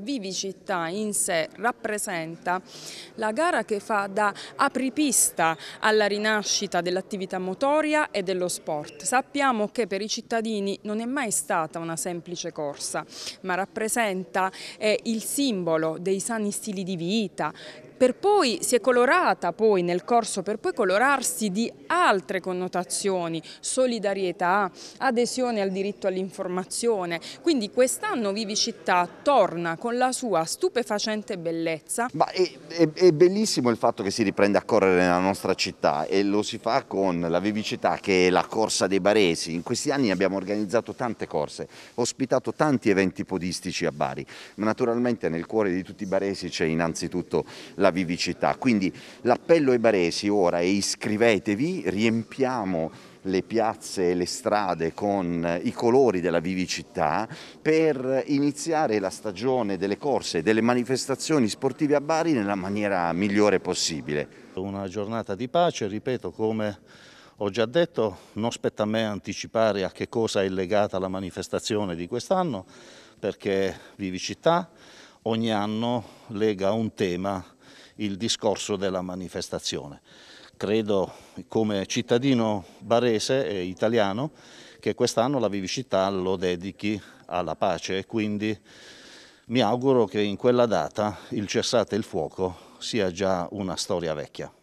Vivicità in sé rappresenta la gara che fa da apripista alla rinascita dell'attività motoria e dello sport. Sappiamo che per i cittadini non è mai stata una semplice corsa, ma rappresenta eh, il simbolo dei sani stili di vita per poi si è colorata poi nel corso per poi colorarsi di altre connotazioni, solidarietà, adesione al diritto all'informazione. Quindi quest'anno Vivi Città torna con la sua stupefacente bellezza. Ma è, è, è, bellissimo il fatto che si riprende a correre nella nostra città e lo si fa con la Vivi Città che è la corsa dei baresi. In questi anni abbiamo organizzato tante corse, ospitato tanti eventi podistici a Bari, ma naturalmente nel cuore di tutti i baresi c'è innanzitutto la la vivicità. Quindi l'appello ai baresi ora è iscrivetevi, riempiamo le piazze e le strade con i colori della vivicità per iniziare la stagione delle corse e delle manifestazioni sportive a Bari nella maniera migliore possibile. Una giornata di pace, ripeto, come ho già detto, non spetta a me anticipare a che cosa è legata la manifestazione di quest'anno, perché Vivicità ogni anno lega un tema il discorso della manifestazione. Credo come cittadino barese e italiano che quest'anno la vivicità lo dedichi alla pace e quindi mi auguro che in quella data il cessate il fuoco sia già una storia vecchia.